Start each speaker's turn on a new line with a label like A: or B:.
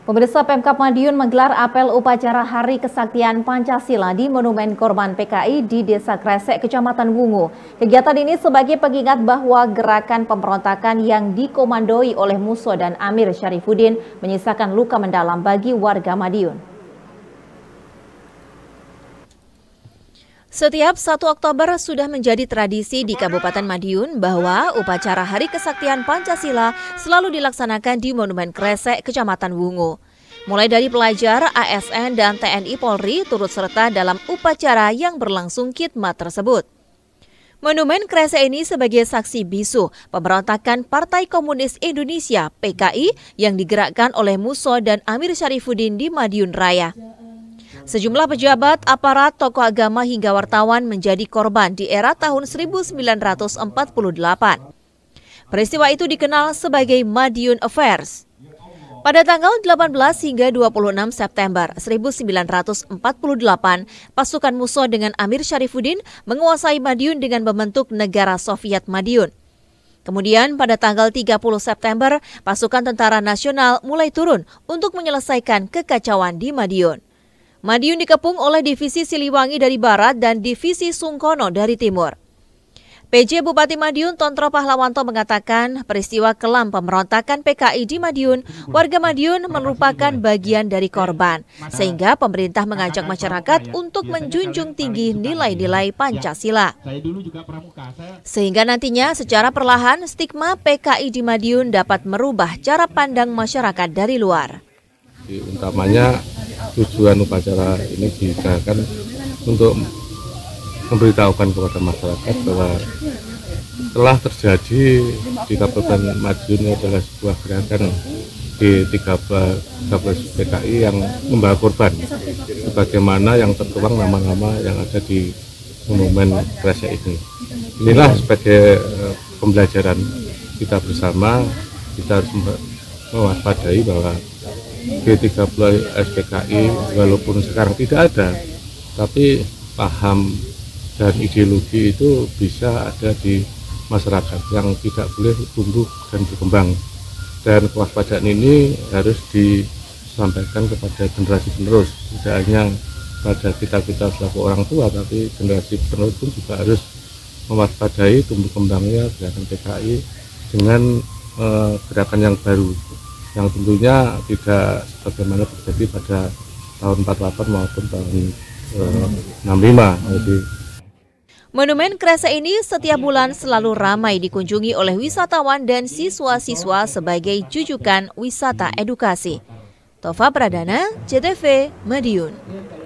A: Pemirsa Pemkap Madiun menggelar apel upacara Hari Kesaktian Pancasila di Monumen Korban PKI di Desa Kresek, Kecamatan Wungu. Kegiatan ini sebagai pengingat bahwa gerakan pemberontakan yang dikomandoi oleh Muso dan Amir Syarifuddin menyisakan luka mendalam bagi warga Madiun. Setiap 1 Oktober sudah menjadi tradisi di Kabupaten Madiun bahwa upacara Hari Kesaktian Pancasila selalu dilaksanakan di Monumen Kresek, Kecamatan Wungu. Mulai dari pelajar, ASN, dan TNI Polri turut serta dalam upacara yang berlangsung khidmat tersebut. Monumen Kresek ini sebagai saksi bisu pemberontakan Partai Komunis Indonesia PKI yang digerakkan oleh Muso dan Amir Syarifuddin di Madiun Raya. Sejumlah pejabat, aparat, tokoh agama hingga wartawan menjadi korban di era tahun 1948. Peristiwa itu dikenal sebagai Madiun Affairs. Pada tanggal 18 hingga 26 September 1948, pasukan musuh dengan Amir Syarifuddin menguasai Madiun dengan membentuk negara Soviet Madiun. Kemudian pada tanggal 30 September, pasukan Tentara Nasional mulai turun untuk menyelesaikan kekacauan di Madiun. Madiun dikepung oleh Divisi Siliwangi dari barat dan Divisi Sungkono dari timur. PJ Bupati Madiun Tontro Pahlawanto mengatakan peristiwa kelam pemberontakan PKI di Madiun, warga Madiun merupakan bagian dari korban, sehingga pemerintah mengajak masyarakat untuk menjunjung tinggi nilai-nilai Pancasila. Sehingga nantinya secara perlahan stigma PKI di Madiun dapat merubah cara pandang masyarakat dari luar.
B: Utamanya tujuan upacara ini diadakan untuk memberitahukan kepada masyarakat bahwa telah terjadi di Kabupaten Madiun adalah sebuah gerakan di 13 PKI yang membawa korban sebagaimana yang tertuang nama-nama yang ada di monumen Rasa ini inilah sebagai eh, pembelajaran kita bersama kita harus mewaspadai bahwa G30 SPKI walaupun sekarang tidak ada tapi paham dan ideologi itu bisa ada di masyarakat yang tidak boleh tumbuh dan berkembang dan kewaspadaan ini harus disampaikan kepada generasi penerus tidak hanya pada kita-kita selaku orang tua tapi generasi penerus pun juga harus mewaspadai tumbuh kembangnya gerakan PKI dengan eh, gerakan yang baru yang tentunya tidak sebagaimana terjadi pada tahun 48 maupun tahun eh, 65 jadi
A: Monumen Kresa ini setiap bulan selalu ramai dikunjungi oleh wisatawan dan siswa-siswa sebagai jujukan wisata edukasi. Tova Pradana, CTV, Madiun.